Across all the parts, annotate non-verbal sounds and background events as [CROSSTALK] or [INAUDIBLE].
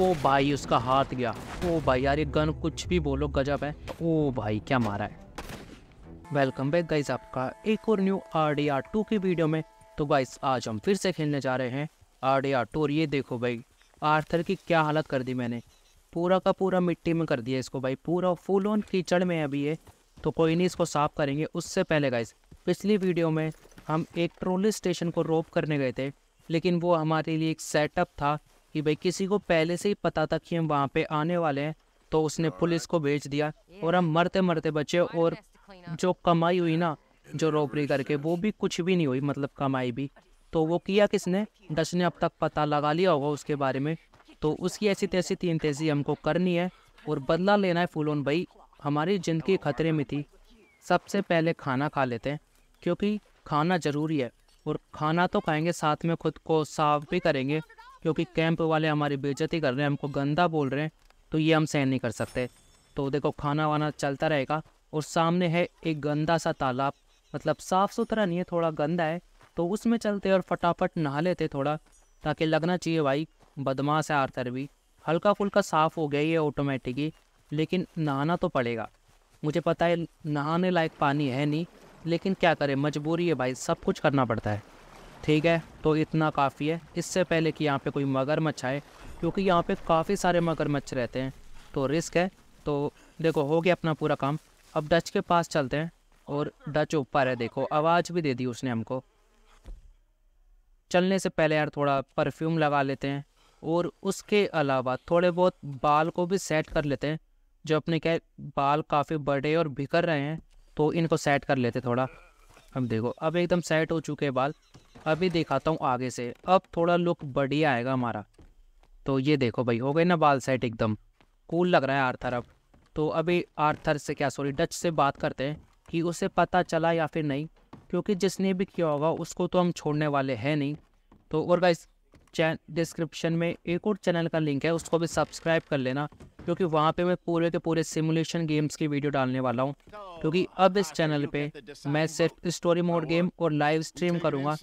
ओ भाई उसका हाथ गया ओ भाई यार ये गन कुछ भी बोलो गजब है ओ भाई क्या मारा है वेलकम बैक गाइज आपका एक और new R D R two की वीडियो में तो गाइज आज हम फिर से खेलने जा रहे हैं आर डी आर टू और ये देखो भाई आर्थर की क्या हालत कर दी मैंने पूरा का पूरा मिट्टी में कर दिया इसको भाई पूरा फुल ऑन कीचड़ में है अभी ये तो कोई नहीं इसको साफ़ करेंगे उससे पहले गाइज पिछली वीडियो में हम एक ट्रोली स्टेशन को रोप करने गए थे लेकिन वो हमारे लिए एक सेटअप था कि भाई किसी को पहले से ही पता था कि हम वहाँ पे आने वाले हैं तो उसने पुलिस को भेज दिया और हम मरते मरते बचे और जो कमाई हुई ना जो रोबरी करके वो भी कुछ भी नहीं हुई मतलब कमाई भी तो वो किया किसने डच ने अब तक पता लगा लिया होगा उसके बारे में तो उसकी ऐसी तैसी तीन तेजी हमको करनी है और बदला लेना है फूलोन भाई हमारी ज़िंदगी खतरे में थी सबसे पहले खाना खा लेते हैं क्योंकि खाना ज़रूरी है और खाना तो खाएंगे साथ में खुद को साफ भी करेंगे क्योंकि कैंप वाले हमारी बेइज्जती कर रहे हैं हमको गंदा बोल रहे हैं तो ये हम सहन नहीं कर सकते तो देखो खाना वाना चलता रहेगा और सामने है एक गंदा सा तालाब मतलब साफ़ सुथरा नहीं है थोड़ा गंदा है तो उसमें चलते और फटाफट नहा लेते थोड़ा ताकि लगना चाहिए भाई बदमाश है आर्थर भी हल्का फुल्का साफ़ हो गया ये ऑटोमेटिक ही लेकिन नहाना तो पड़ेगा मुझे पता है नहाने लायक पानी है नहीं लेकिन क्या करें मजबूरी है भाई सब कुछ करना पड़ता है ठीक है तो इतना काफ़ी है इससे पहले कि यहाँ पे कोई मगरमच्छ आए क्योंकि यहाँ पे काफ़ी सारे मगरमच्छ रहते हैं तो रिस्क है तो देखो हो गया अपना पूरा काम अब डच के पास चलते हैं और डच ऊपर है देखो आवाज़ भी दे दी उसने हमको चलने से पहले यार थोड़ा परफ्यूम लगा लेते हैं और उसके अलावा थोड़े बहुत बाल को भी सेट कर लेते हैं जो अपने क्या बाल काफ़ी बड़े और बिखर रहे हैं तो इनको सेट कर लेते थोड़ा अब देखो अब एकदम सेट हो चुके हैं बाल अभी दिखाता हूँ आगे से अब थोड़ा लुक बढ़िया आएगा हमारा तो ये देखो भाई हो गए ना बाल सेट एकदम कूल लग रहा है आर्थर अब तो अभी आर्थर से क्या सॉरी डच से बात करते हैं कि उसे पता चला या फिर नहीं क्योंकि जिसने भी किया होगा उसको तो हम छोड़ने वाले हैं नहीं तो और गाइस चैन डिस्क्रिप्शन में एक और चैनल का लिंक है उसको भी सब्सक्राइब कर लेना क्योंकि वहाँ पे मैं पूरे के पूरे सिमुलेशन गेम्स की वीडियो डालने वाला हूँ क्योंकि अब इस चैनल पे मैं सिर्फ स्टोरी मोड गेम और लाइव स्ट्रीम करूंगा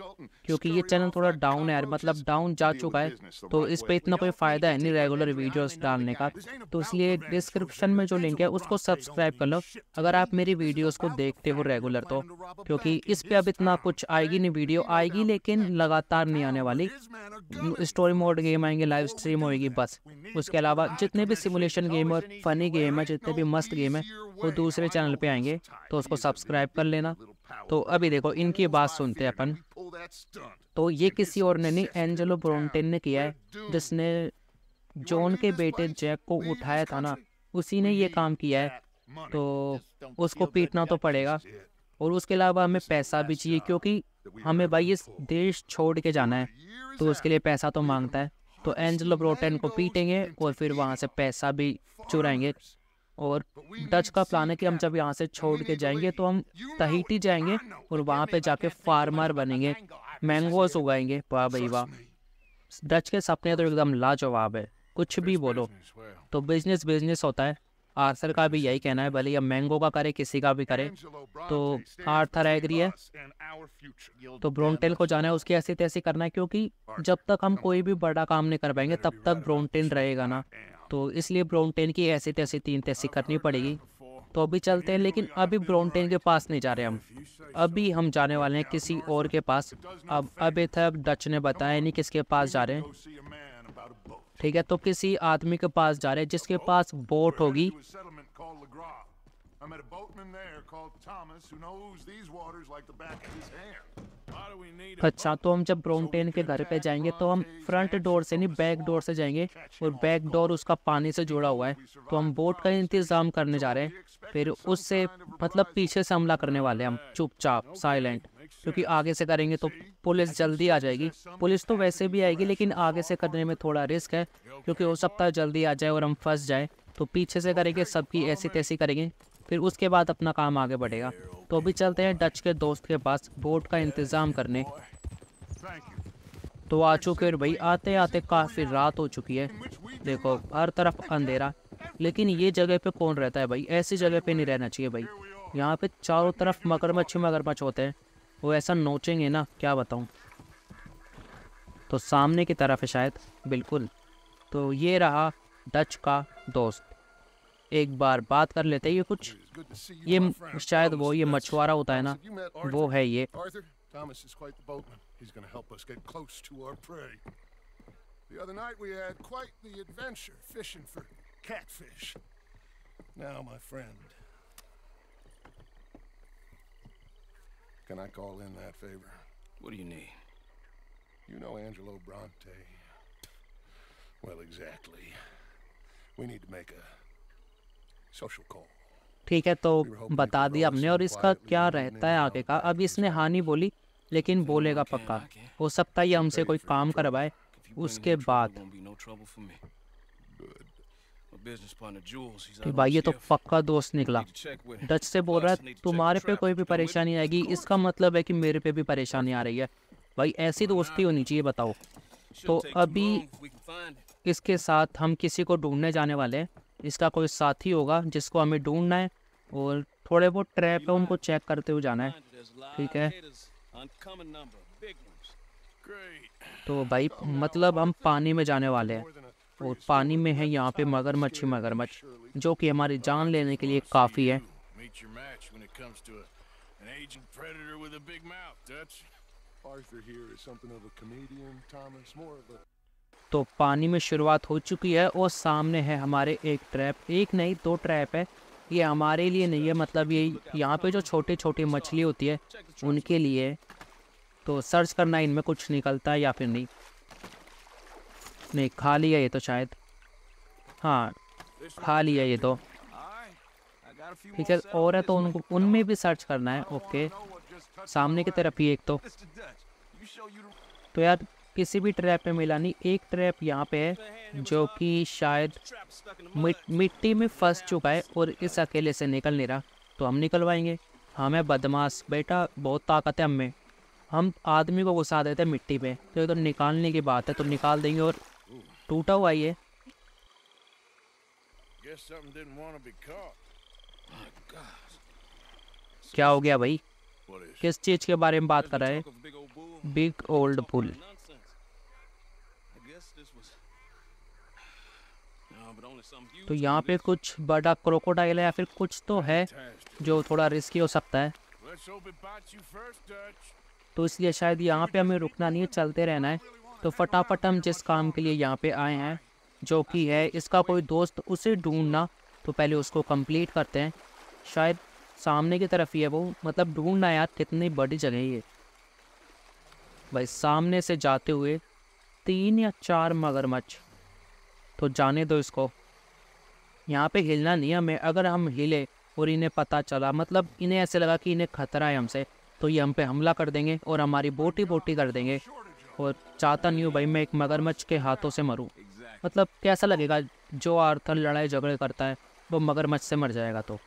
क्योंकि ये चैनल थोड़ा डाउन है मतलब डाउन जा चुका है तो इस पे इतना कोई फ़ायदा है नहीं रेगुलर वीडियोस डालने का तो इसलिए डिस्क्रिप्शन में जो लिंक है उसको सब्सक्राइब कर लो अगर आप मेरी वीडियोज़ को देखते हो रेगुलर तो क्योंकि इस पे अब इतना कुछ आएगी नहीं वीडियो आएगी लेकिन लगातार नहीं आने वाली स्टोरी मोड गेम आएंगे लाइव स्ट्रीम होगी बस उसके अलावा जितने भी सिमुलेशन गेम और फनी गेम है जितने भी मस्त गेम है वो दूसरे चैनल पे आएंगे बनाएंगे तो उसको सब्सक्राइब कर लेना तो अभी देखो इनकी बात सुनते हैं अपन तो ये किसी और ने नहीं एंजेलो ब्रोंटेन ने किया है जिसने जॉन के बेटे जैक को उठाया था ना उसी ने ये काम किया है तो उसको पीटना तो पड़ेगा और उसके अलावा हमें पैसा भी चाहिए क्योंकि हमें भाई इस देश छोड़ के जाना है तो उसके लिए पैसा तो मांगता है तो एंजेलो ब्रोटेन को पीटेंगे और फिर वहाँ से पैसा भी चुराएंगे और डच का प्लान है कि हम जब यहाँ से छोड़ के जाएंगे तो हम तहिटी जाएंगे और वहाँ पे जाके फार्मर बनेंगे मैंगोज उगाएंगे वाह भाई वाह डच के सपने तो एकदम लाजवाब है कुछ भी बोलो तो बिजनेस बिजनेस होता है आर्थर का भी यही कहना है भले ही मैंगो का करे किसी का भी करे तो आर्थर एग्री है तो ब्रोनटेल को जाना है उसकी ऐसी तैसी करना है क्योंकि जब तक हम कोई भी बड़ा काम नहीं कर पाएंगे तब तक ब्रोनटेल रहेगा ना तो इसलिए ब्राउनटेन की ऐसे तैसे तीन तैसी करनी पड़ेगी तो अभी चलते हैं लेकिन अभी ब्राउनटेन के पास नहीं जा रहे हम अभी हम जाने वाले हैं किसी और के पास अब अभी तक तो डच ने बताया नहीं किसके पास जा रहे हैं ठीक है तो किसी आदमी के पास जा रहे हैं जिसके पास बोट होगी I met a boatman there called Thomas who knows these waters like the back of his hand. अच्छा तो हम जब ब्रोमटेन के घर पे जाएंगे तो हम फ्रंट डोर से नहीं बैक डोर से जाएंगे और बैक डोर उसका पानी से जुड़ा हुआ है तो हम बोट का इंतज़ाम करने जा रहे हैं फिर उससे मतलब पीछे से हमला करने वाले हम चुपचाप साइलेंट क्योंकि आगे से करेंगे तो पुलिस जल्दी आ जाएगी पुलिस तो वैसे भी आएगी लेकिन आगे से करने में थोड़ा रिस्क है क्योंकि हो सकता है जल्दी आ जाए और हम फंस जाए तो पीछे से करेंगे सबकी ऐसी तैसी करेंगे फिर उसके बाद अपना काम आगे बढ़ेगा तो अभी चलते हैं डच के दोस्त के पास बोट का इंतज़ाम करने तो आ चुके और भाई आते आते काफ़ी रात हो चुकी है देखो हर तरफ अंधेरा लेकिन ये जगह पे कौन रहता है भाई ऐसी जगह पे नहीं रहना चाहिए भाई यहाँ पे चारों तरफ मगरमच्छ मगरमच्छ होते हैं वो ऐसा नोचेंगे ना क्या बताऊँ तो सामने की तरफ है शायद बिल्कुल तो ये रहा डच का दोस्त एक बार बात कर लेते ये कुछ ये शायद वो ये मछुआरा होता है ना वो है ये Thomas is quite the boatman. He's going to help us get close to our prey. The other night we had quite the adventure fishing for catfish. Now, my friend, can I call in that favor? What do you need? You know Angelo Bronte. Well, exactly. We need to make a ठीक है तो बता दिया हमने और इसका क्या रहता है आगे का अब इसने हानि बोली लेकिन बोलेगा पक्का हो सकता है ये हमसे कोई काम करवाए उसके बाद तो भाई ये तो पक्का दोस्त निकला डच से बोल रहा है तुम्हारे पे कोई भी परेशानी आएगी इसका मतलब है कि मेरे पे भी परेशानी आ रही है भाई ऐसी दोस्ती होनी चाहिए बताओ तो अभी इसके साथ हम किसी को ढूंढने जाने वाले हैं इसका कोई साथी होगा जिसको हमें ढूंढना है और थोड़े बहुत ट्रैप है उनको चेक करते हुए जाना है ठीक है तो भाई मतलब हम पानी में जाने वाले हैं और पानी में है यहाँ पे मगरमच्छ ही मगरमच्छ जो कि हमारी जान लेने के लिए काफ़ी है Arthur here is something of a comedian, Thomas, more of a तो पानी में शुरुआत हो चुकी है और सामने है हमारे एक ट्रैप एक नहीं दो ट्रैप है ये हमारे लिए नहीं है मतलब ये यहाँ पे जो छोटे छोटे मछली होती है उनके लिए तो सर्च करना इनमें कुछ निकलता है या फिर नहीं नहीं खा लिया ये तो शायद हाँ खा लिया ये तो ठीक है और है तो उनको उनमें भी सर्च करना है ओके सामने की तरफ ही एक तो तो यार किसी भी ट्रैप पे मिला नहीं एक ट्रैप यहाँ पे है जो कि शायद मिट्टी में फंस चुका है और इस अकेले से निकल नहीं रहा तो हम निकलवाएंगे हमें बदमाश बेटा बहुत ताकत है हमें हम आदमी को घुसा देते हैं मिट्टी में तो ये तो निकालने की बात है तो निकाल देंगे और टूटा हुआ ये oh, क्या हो गया भाई किस चीज़ के बारे में बात कर रहे हैं बिग ओल्ड पुल तो यहाँ पे कुछ बड़ा क्रोकोडाइल है या फिर कुछ तो है जो थोड़ा रिस्की हो सकता है तो इसलिए शायद यहाँ पे हमें रुकना नहीं है चलते रहना है तो फटाफट हम जिस काम के लिए यहाँ पे आए हैं जो कि है इसका कोई दोस्त उसे ढूंढना तो पहले उसको कंप्लीट करते हैं शायद सामने की तरफ ही है वो मतलब ढूंढना यार कितनी बड़ी जगह है ये भाई सामने से जाते हुए तीन या चार मगरमच्छ तो जाने दो इसको यहाँ पे हिलना नियम है अगर हम हिले और इन्हें पता चला मतलब इन्हें ऐसे लगा कि इन्हें खतरा है हमसे तो ये हम पे हमला कर देंगे और हमारी बोटी बोटी कर देंगे और चाहता नहीं हूँ भाई मैं एक मगरमच्छ के हाथों से मरूँ मतलब कैसा लगेगा जो आर्थर लड़ाई झगड़े करता है वो मगरमच्छ से मर जाएगा तो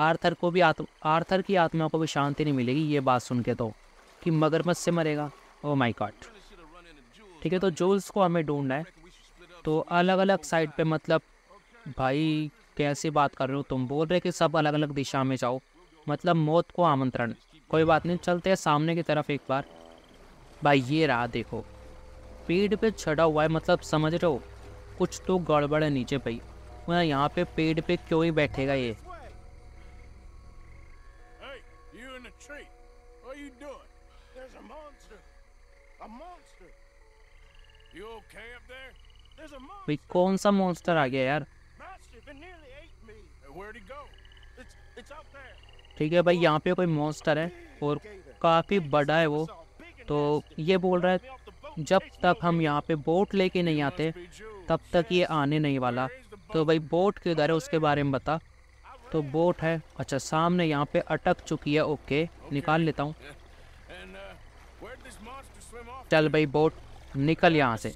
आर्थर को भी आत्म आर्थर की आत्मा को भी शांति नहीं मिलेगी ये बात सुन के तो कि मगरमच्छ से मरेगा ओ माई गॉड ठीक है तो जूल्स को हमें ढूंढना है तो अलग अलग साइड पे मतलब भाई कैसे बात कर रहे हो तुम बोल रहे कि सब अलग अलग दिशा में जाओ मतलब मौत को आमंत्रण कोई बात नहीं चलते हैं सामने की तरफ एक बार भाई ये रहा देखो पेड़ पे चढ़ा हुआ है मतलब समझ रहे हो कुछ तो गड़बड़ है नीचे भाई मैं मतलब यहाँ पे पेड़ पे क्यों ही बैठेगा ये भाई कौन सा मॉन्स्टर आ गया यार ठीक है भाई यहाँ पे कोई मॉन्स्टर है और काफ़ी बड़ा है वो तो ये बोल रहा है जब तक हम यहाँ पे बोट लेके नहीं आते तब तक ये आने नहीं वाला तो भाई बोट किधर है उसके बारे में बता तो बोट है अच्छा सामने यहाँ पे अटक चुकी है ओके निकाल लेता हूँ चल भाई बोट निकल यहाँ से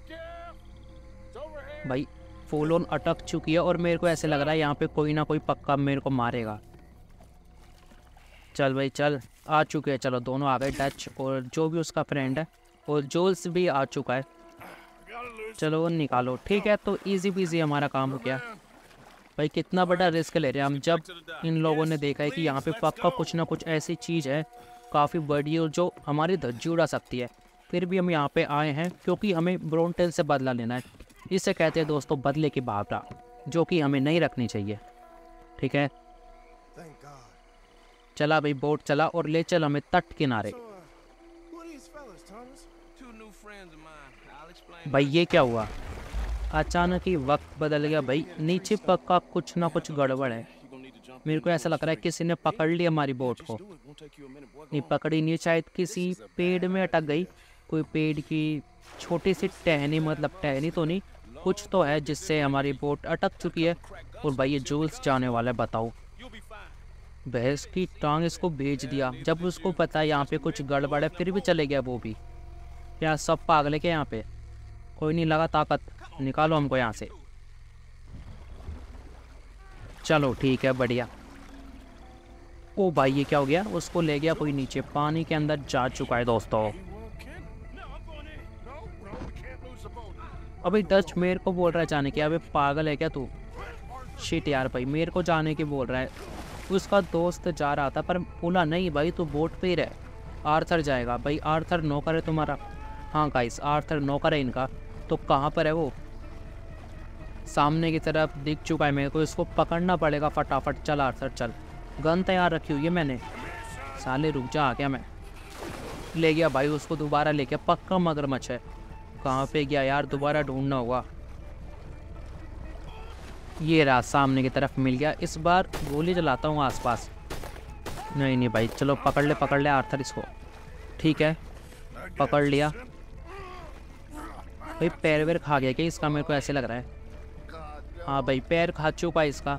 भाई फूलोन अटक चुकी है और मेरे को ऐसे लग रहा है यहाँ पे कोई ना कोई पक्का मेरे को मारेगा चल भाई चल आ चुके हैं चलो दोनों आ गए डच और जो भी उसका फ्रेंड है और जोल्स भी आ चुका है चलो निकालो ठीक है तो इजी पीजी हमारा काम हो गया भाई कितना बड़ा रिस्क ले रहे हैं हम जब इन लोगों ने देखा है कि यहाँ पे पक्का कुछ ना कुछ ऐसी चीज़ है काफ़ी बड़ी और जो हमारी धज्जी उड़ा सकती है फिर भी हम यहाँ पे आए हैं क्योंकि हमें ब्रोनटेल से बदला लेना है इसे कहते हैं दोस्तों बदले की भावना जो कि हमें नहीं रखनी चाहिए ठीक है चला भाई बोट चला और ले चल हमें तट किनारे uh, भाई ये क्या हुआ अचानक ही वक्त बदल गया भाई नीचे पक्का कुछ ना कुछ गड़बड़ है मेरे को ऐसा लग रहा है किसी ने पकड़ लिया हमारी बोट को नहीं पकड़ी नहीं शायद किसी पेड़ में अटक गई कोई पेड़ की छोटी सी टहनी मतलब टहनी तो नहीं कुछ तो है जिससे हमारी बोट अटक चुकी है और भाई ये जूल्स जाने वाला है बताओ भैंस की टांग इसको बेच दिया जब उसको पता है यहाँ पे कुछ गड़बड़ है फिर भी चले गया वो भी यहाँ सब पागल है क्या यहाँ पे कोई नहीं लगा ताकत निकालो हमको यहाँ से चलो ठीक है बढ़िया ओ भाई ये क्या हो गया उसको ले गया कोई नीचे पानी के अंदर जा चुका है दोस्तों अभी डच मेरे को बोल रहा है जाने के अबे पागल है क्या तू शिट यार भाई मेरे को जाने के बोल रहा है उसका दोस्त जा रहा था पर बोला नहीं भाई तू बोट पे ही रह आर्थर जाएगा भाई आर्थर नौकर है तुम्हारा हाँ गाइस आर्थर नौकर है इनका तो कहाँ पर है वो सामने की तरफ दिख चुका है मेरे को इसको पकड़ना पड़ेगा फटाफट चल आर्थर चल गन तैयार रखी हुई है मैंने साले रुक जा आ गया मैं ले गया भाई उसको दोबारा ले गया पक्का मगरमच्छ है कहाँ पे गया यार दोबारा ढूंढना होगा ये रहा सामने की तरफ मिल गया इस बार गोली चलाता हूँ आसपास नहीं नहीं भाई चलो पकड़ ले पकड़ ले आर्थर इसको ठीक है पकड़ लिया भाई पैर वैर खा गया क्या इसका मेरे को ऐसे लग रहा है हाँ भाई पैर खा चुका इसका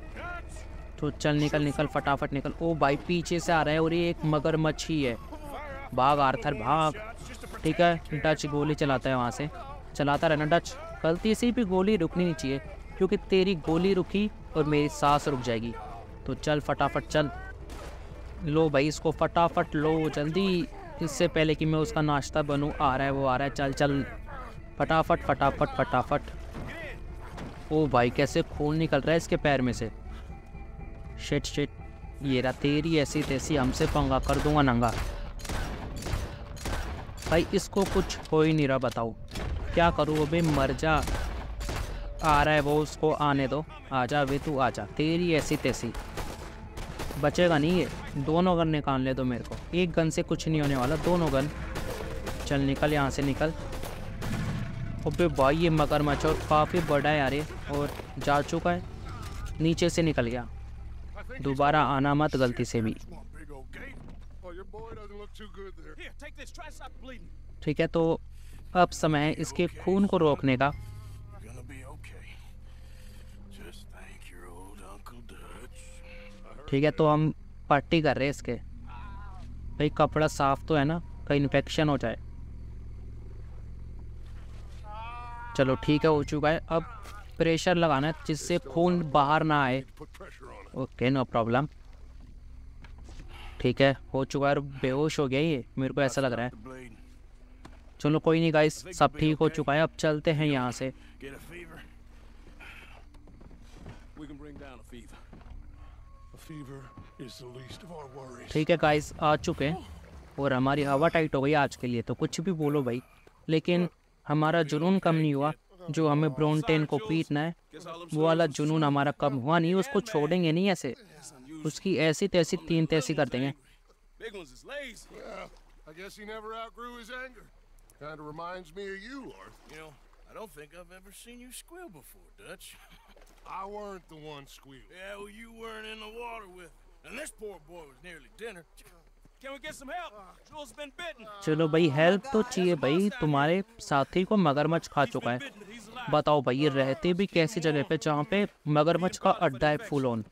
तो चल निकल निकल फटाफट निकल ओ भाई पीछे से आ रहा है और ये एक मगरमच्छ ही है भाग आर्थर भाग ठीक है डच गोली चलाता है वहाँ से चलाता रहना डच गलती से भी गोली रुकनी नहीं चाहिए क्योंकि तेरी गोली रुकी और मेरी सांस रुक जाएगी तो चल फटाफट चल लो भाई इसको फटाफट लो जल्दी इससे पहले कि मैं उसका नाश्ता बनूँ आ रहा है वो आ रहा है चल चल फटाफट फटाफट फटाफट ओ भाई कैसे खून निकल रहा है इसके पैर में से शिट शिट ये रहा तेरी ऐसी तैसी हमसे पंगा कर दूंगा नंगा भाई इसको कुछ हो ही नहीं रहा बताओ क्या करूँ अभी मर जा आ रहा है वो उसको आने दो आ जा वे तू आ जा तेरी ऐसी तैसी बचेगा नहीं ये दोनों गन निकाल ले दो मेरे को एक गन से कुछ नहीं होने वाला दोनों गन चल निकल यहाँ से निकल अबे भाई ये मगरमच्छ और काफ़ी बड़ा है यार ये और जा चुका है नीचे से निकल गया दोबारा आना मत गलती से भी ठीक है तो अब समय इसके खून को रोकने का ठीक है तो हम पट्टी कर रहे हैं इसके भाई कपड़ा साफ़ तो है ना कहीं इन्फेक्शन हो जाए चलो ठीक है हो चुका है अब प्रेशर लगाना है जिससे खून बाहर ना आए ओके नो प्रॉब्लम ठीक है हो चुका है और बेहोश हो गया ये मेरे को ऐसा लग रहा है चलो कोई नहीं गाइस सब ठीक हो चुका है अब चलते हैं यहाँ से ठीक है गाइस आ चुके हैं और हमारी हवा टाइट हो गई आज के लिए तो कुछ भी बोलो भाई लेकिन हमारा जुनून कम नहीं हुआ जो हमें ब्रोनटेन को पीटना है वो वाला जुनून हमारा कम हुआ नहीं उसको छोड़ेंगे नहीं ऐसे उसकी ऐसी तैसी तीन तैसी कर देंगे I guess he never outgrew his anger. Kind of reminds me of you, You know, I don't think I've ever seen you squeal before, Dutch. I weren't the one squealing. Yeah, well, you weren't in the water with it. And this poor boy was nearly dinner. Can we get some help? Jules been bitten. चलो भाई help तो चाहिए भाई तुम्हारे साथी को मगरमच्छ खा चुका है बताओ भाई ये रहते भी कैसी जगह पे जहाँ पे मगरमच्छ का अड्डा है फुल ऑन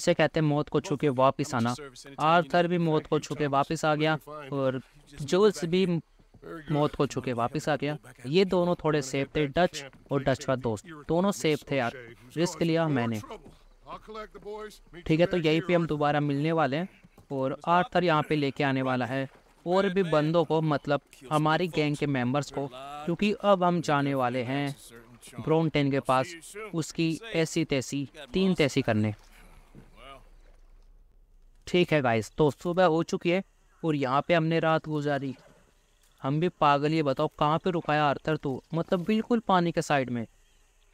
इसे कहते हैं मौत को छुके के वापिस आना आर्थर भी मौत को छुके के वापिस आ गया और जोल्स भी मौत को छुके वापस आ गया ये दोनों थोड़े सेफ थे डच और डच का दोस्त दोनों सेफ थे यार रिस्क लिया मैंने ठीक है तो यही पे हम दोबारा मिलने वाले हैं और आर्थर यहाँ पे लेके आने वाला है और भी बंदों को मतलब हमारी गैंग के मेंबर्स को क्योंकि अब हम जाने वाले हैं ब्रोनटेन के पास उसकी ऐसी तैसी तीन तैसी करने ठीक है गाइस तो सुबह हो चुकी है और यहाँ पे हमने रात गुजारी हम भी पागल ये बताओ कहाँ पे रुकाया आर्थर तू मतलब बिल्कुल पानी के साइड में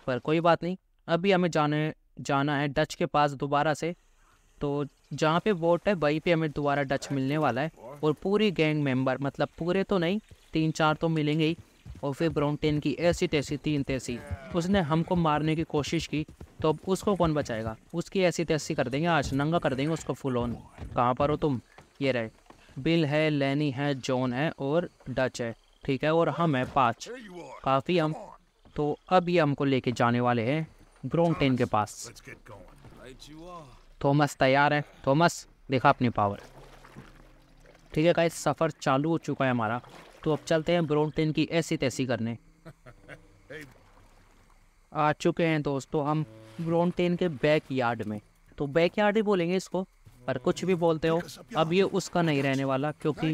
पर कोई बात नहीं अभी हमें जाने जाना है डच के पास दोबारा से तो जहाँ पे बोट है वहीं पे हमें दोबारा डच मिलने वाला है और पूरी गैंग मेंबर मतलब पूरे तो नहीं तीन चार तो मिलेंगे ही और फिर ब्राउनटेन की ऐसी तैसी तीन तैसी उसने हमको मारने की कोशिश की तो अब उसको कौन बचाएगा उसकी ऐसी तैसी कर देंगे आज नंगा कर देंगे उसको फुल ऑन कहाँ पर हो तुम ये रहे बिल है लेनी है जॉन है और डच है ठीक है और हम है पाँच काफ़ी हम तो अब ये हमको लेके जाने वाले हैं ग्रोमटेन के पास थॉमस तैयार है थॉमस देखा अपनी पावर ठीक है का सफ़र चालू हो चुका है हमारा तो अब चलते हैं ब्रोमटेन की ऐसी तैसी करने [LAUGHS] आ चुके हैं दोस्तों हम ब्रोमटेन के बैक यार्ड में तो बैक यार्ड ही बोलेंगे इसको पर कुछ भी बोलते हो अब ये उसका नहीं रहने वाला क्योंकि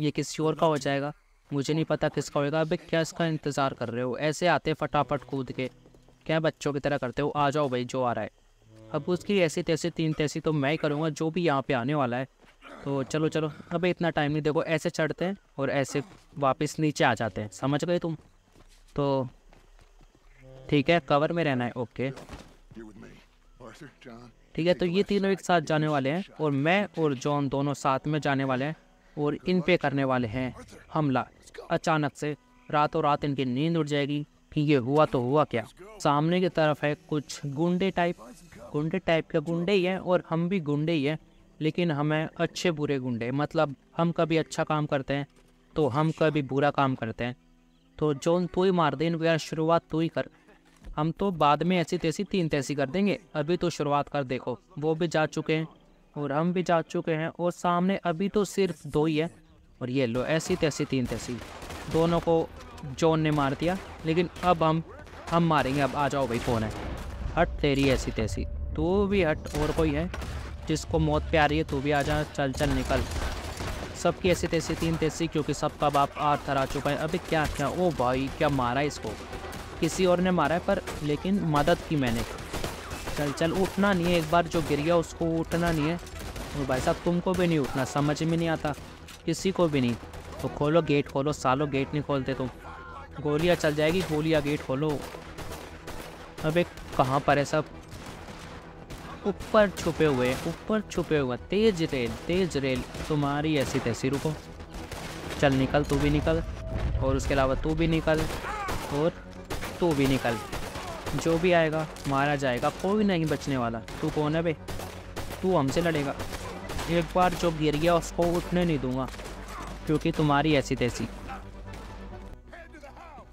ये किसी और का हो जाएगा मुझे नहीं पता किसका होगा अबे क्या इसका इंतज़ार कर रहे हो ऐसे आते फटाफट कूद के क्या बच्चों की तरह करते हो आ जाओ भाई जो आ रहा है अब उसकी ऐसी तैसी तीन तैसी तो मैं ही करूँगा जो भी यहाँ पे आने वाला है तो चलो चलो अबे इतना टाइम नहीं देखो ऐसे चढ़ते हैं और ऐसे वापस नीचे आ जाते हैं समझ गए तुम तो ठीक है कवर में रहना है ओके ठीक है तो ये तीनों एक साथ जाने वाले हैं और मैं और जॉन दोनों साथ में जाने वाले हैं और इन पे करने वाले हैं हमला अचानक से रातों रात इनकी नींद उड़ जाएगी कि ये हुआ तो हुआ क्या सामने की तरफ है कुछ गुंडे टाइप गुंडे टाइप के गुंडे ही हैं और हम भी गुंडे ही हैं लेकिन हमें अच्छे बुरे गुंडे मतलब हम कभी अच्छा काम करते हैं तो हम कभी बुरा काम करते हैं तो जॉन तू ही मार दे इनको यार शुरुआत तू ही कर हम तो बाद में ऐसी तैसी तीन तैसी कर देंगे अभी तो शुरुआत कर देखो वो भी जा चुके हैं और हम भी जा चुके हैं और सामने अभी तो सिर्फ दो ही है और ये लो ऐसी तैसी तीन तैसी दोनों को जॉन ने मार दिया लेकिन अब हम हम मारेंगे अब आ जाओ भाई कौन है हट तेरी ऐसी तैसी तू भी हट और कोई है जिसको मौत प्यारी है तू भी आ जा चल चल निकल सबकी ऐसी तैसी तीन तैसी क्योंकि सबका बाप थर आ चुका है अभी क्या क्या ओ भाई क्या मारा इसको किसी और ने मारा है पर लेकिन मदद की मैंने चल चल उठना नहीं है एक बार जो गिर गया उसको उठना नहीं है और भाई साहब तुमको भी नहीं उठना समझ में नहीं आता किसी को भी नहीं तो खोलो गेट खोलो सालों गेट नहीं खोलते तुम गोलियाँ चल जाएगी गोलियाँ गेट खोलो अब एक कहाँ पर है सब ऊपर छुपे हुए ऊपर छुपे हुए तेज रेल तेज रेल तुम्हारी ऐसी तैसी रुको चल निकल तू भी निकल और उसके अलावा तू भी निकल और तो भी निकल जो भी आएगा मारा जाएगा कोई नहीं बचने वाला तू कौन है बे तू हमसे लड़ेगा एक बार जो गिर गया उसको उठने नहीं दूंगा क्योंकि तुम्हारी ऐसी तैसी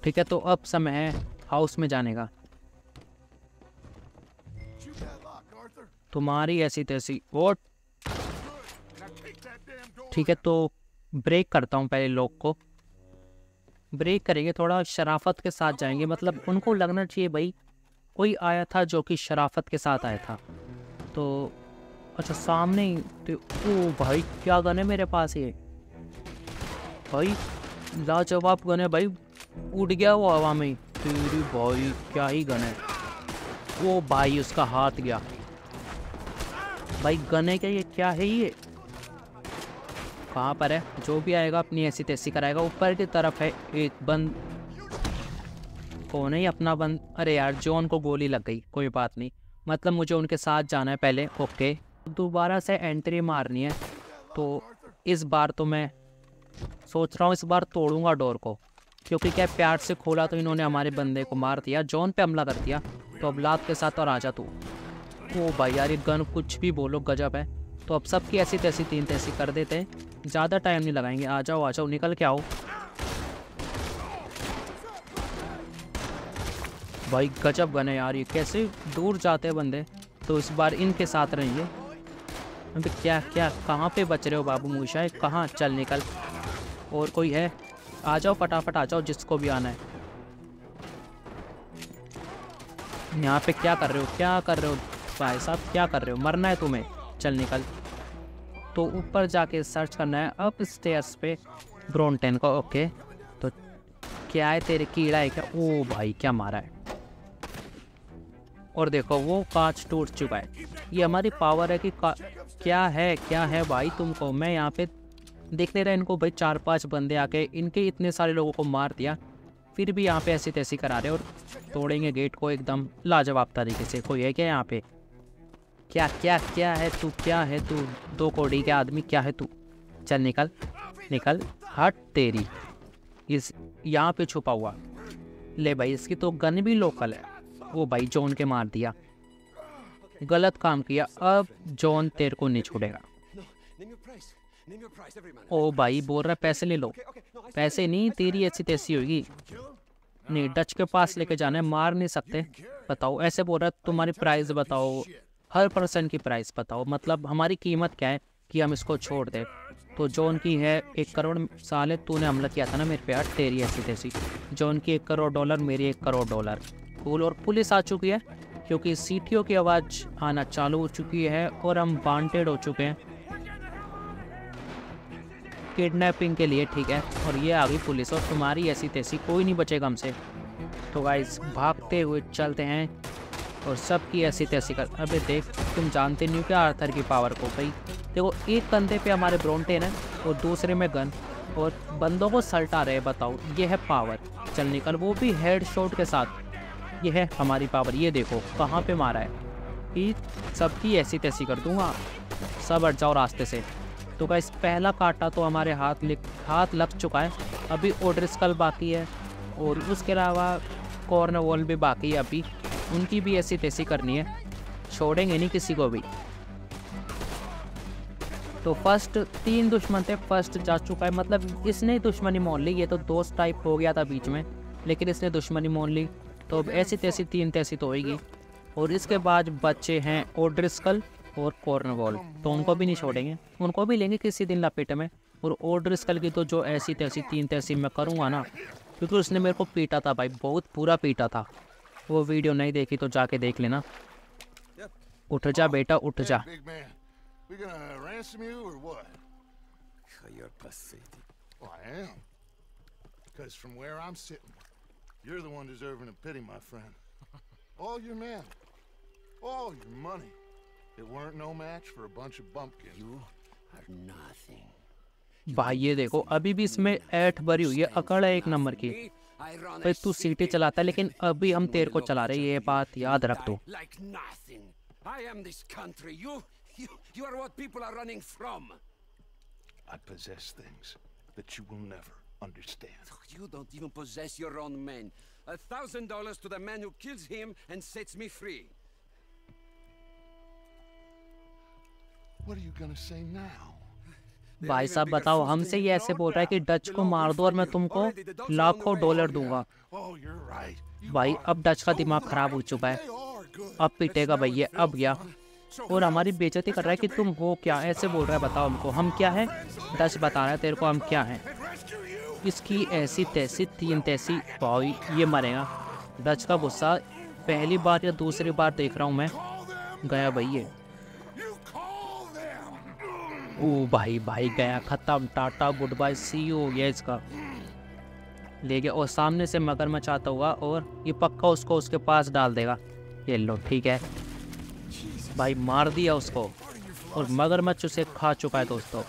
ठीक है तो अब समय है हाउस में जाने का तुम्हारी ऐसी तैसी वोट ठीक है तो ब्रेक करता हूँ पहले लॉक को ब्रेक करेंगे थोड़ा शराफत के साथ जाएंगे मतलब उनको लगना चाहिए भाई कोई आया था जो कि शराफत के साथ आया था तो अच्छा सामने ही तो ओ भाई क्या गन है मेरे पास ये भाई लाजवाब गन है भाई उड़ गया वो हवा में तेरी भाई क्या ही गन है वो भाई उसका हाथ गया भाई गन है क्या ये क्या है ये कहाँ पर है जो भी आएगा अपनी ऐसी तैसी कराएगा ऊपर की तरफ है एक बंद को नहीं अपना बंद अरे यार जॉन को गोली लग गई कोई बात नहीं मतलब मुझे उनके साथ जाना है पहले ओके दोबारा से एंट्री मारनी है तो इस बार तो मैं सोच रहा हूँ इस बार तोड़ूंगा डोर को क्योंकि क्या प्यार से खोला तो इन्होंने हमारे बंदे को मार दिया जॉन पे हमला कर दिया तो अब लात के साथ और आ जा तू ओ भाई यार ये गन कुछ भी बोलो गजब है तो अब सबकी ऐसी तैसी तीन तैसी कर देते हैं ज़्यादा टाइम नहीं लगाएंगे आ जाओ आ जाओ निकल के आओ भाई गजब गन है यार ये कैसे दूर जाते हैं बंदे तो इस बार इनके साथ रहिए अब क्या क्या कहाँ पे बच रहे हो बाबू है कहाँ चल निकल और कोई है आ जाओ फटाफट आ जाओ जिसको भी आना है यहाँ पे क्या कर रहे हो क्या कर रहे हो भाई साहब क्या कर रहे हो मरना है तुम्हें चल निकल तो ऊपर जाके सर्च करना है अप स्टेयर्स पे ब्रोनटेन का ओके तो क्या है तेरे कीड़ा है क्या ओ भाई क्या मारा है और देखो वो कांच टूट चुका है ये हमारी पावर है कि क्या है क्या है भाई तुमको मैं यहाँ पे देखते रहे इनको भाई चार पांच बंदे आके इनके इतने सारे लोगों को मार दिया फिर भी यहाँ पे ऐसी तैसी करा रहे और तोड़ेंगे गेट को एकदम लाजवाब तरीके से कोई है क्या यहाँ पे क्या क्या क्या है तू क्या है तू दो कोड़ी के आदमी क्या है तू चल निकल निकल हट तेरी इस यहाँ पे छुपा हुआ ले भाई इसकी तो गन भी लोकल है वो भाई जॉन के मार दिया गलत काम किया अब जॉन तेरे को नहीं छोड़ेगा ओ भाई बोल रहा पैसे ले लो पैसे नहीं तेरी ऐसी तैसी होगी नहीं डच के पास लेके जाना है मार नहीं सकते बताओ ऐसे बोल रहा तुम्हारी प्राइस बताओ हर पर्सन की प्राइस बताओ मतलब हमारी कीमत क्या है कि हम इसको छोड़ दें तो जो उनकी है एक करोड़ साल है तूने हमला किया था ना मेरे प्यार तेरी ऐसी तैसी जो उनकी एक करोड़ डॉलर मेरी एक करोड़ डॉलर कूल और पुलिस आ चुकी है क्योंकि सीटियों की आवाज़ आना चालू हो चुकी है और हम वांटेड हो चुके हैं किडनैपिंग के लिए ठीक है और ये आ गई पुलिस और तुम्हारी ऐसी तैसी कोई नहीं बचेगा हमसे तो गाइस भागते हुए चलते हैं और सबकी ऐसी तैसी कर अबे देख तुम जानते नहीं हो क्या आर्थर की पावर को भाई देखो एक कंधे पे हमारे ब्रोनटेन है और दूसरे में गन और बंदों को सल्टा रहे बताओ ये है पावर चल निकल वो भी हेड शॉट के साथ ये है हमारी पावर ये देखो कहाँ पे मारा है कि सबकी ऐसी तैसी कर दूँगा सब अट जाओ रास्ते से तो क्या पहला कांटा तो हमारे हाथ हाथ लग चुका है अभी ओड्रिस्कल बाकी है और उसके अलावा कॉर्नर वॉल भी बाकी है अभी उनकी भी ऐसी तैसी करनी है छोड़ेंगे नहीं किसी को भी तो फर्स्ट तीन दुश्मन थे फर्स्ट जा चुका है मतलब इसने दुश्मनी मोल ली ये तो दोस्त टाइप हो गया था बीच में लेकिन इसने दुश्मनी मोल ली तो अब ऐसी तैसी तीन तैसी तो होगी और इसके बाद बच्चे हैं ओड्रिस्कल और कॉर्नवॉल तो उनको भी नहीं छोड़ेंगे उनको भी लेंगे किसी दिन लपेट में और ओड्रिस्कल की तो जो ऐसी तैसी तीन तैसी मैं करूँगा ना क्योंकि उसने मेरे को पीटा था भाई बहुत पूरा पीटा था वो वीडियो नहीं देखी तो जाके देख लेना उठ जा बेटा उठ जा Because [LAUGHS] oh, from where I'm sitting, you're the one deserving of pity, my friend. [LAUGHS] All your men, all your money, it weren't no match for a bunch of bumpkins. You are nothing. भाई ये देखो अभी भी इसमें ऐठ भरी हुई है अकड़ है एक नंबर की भाई तू सीटी चलाता है लेकिन अभी हम तेरे को चला रहे ये बात याद रख दो I possess things that you will never understand. You don't even possess your own men. A thousand dollars to the man who kills him and sets me free. What are you gonna say now? भाई साहब बताओ हमसे ये ऐसे बोल रहा है कि डच को मार दो और मैं तुमको लाखों डॉलर दूंगा oh, भाई अब डच का दिमाग खराब हो चुका है अब पीटेगा भैया अब गया और हमारी बेचती कर रहा है कि तुम हो क्या ऐसे बोल रहा है बताओ हमको हम क्या है डच बता रहा है तेरे को हम क्या हैं इसकी ऐसी तैसी तीन तैसी भाई ये मरेगा डच का गुस्सा पहली बार या दूसरी बार देख रहा हूँ मैं गया भैया ओ भाई भाई गया ख़त्म tata goodbye see you ये इसका ले गया और सामने से मगरमच्छ आता हुआ और ये पक्का उसको उसके पास डाल देगा ये लो ठीक है भाई मार दिया उसको और मगरमच्छ उसे खा चुका है दोस्तों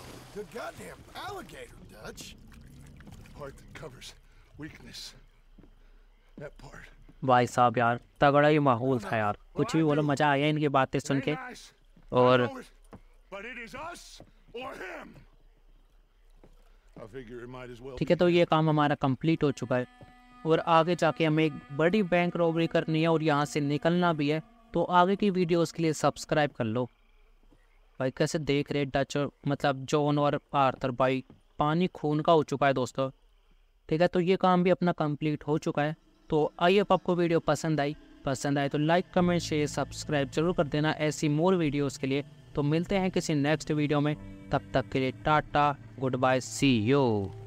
भाई साहब यार तगड़ा ही माहौल था यार कुछ भी बोलो मज़ा आया इनकी बातें सुन के और ठीक है तो ये काम हमारा कंप्लीट हो चुका है और आगे जाके हमें एक बड़ी बैंक रॉबरी करनी है और यहाँ से निकलना भी है तो आगे की वीडियोस के लिए सब्सक्राइब कर लो भाई कैसे देख रहे डच मतलब जॉन और आर्थर भाई पानी खून का हो चुका है दोस्तों ठीक है तो ये काम भी अपना कंप्लीट हो चुका है तो आइए आपको वीडियो पसंद आई पसंद आए तो लाइक कमेंट शेयर सब्सक्राइब जरूर कर देना ऐसी मोर वीडियोज़ के लिए तो मिलते हैं किसी नेक्स्ट वीडियो में तब तक के लिए tata goodbye see you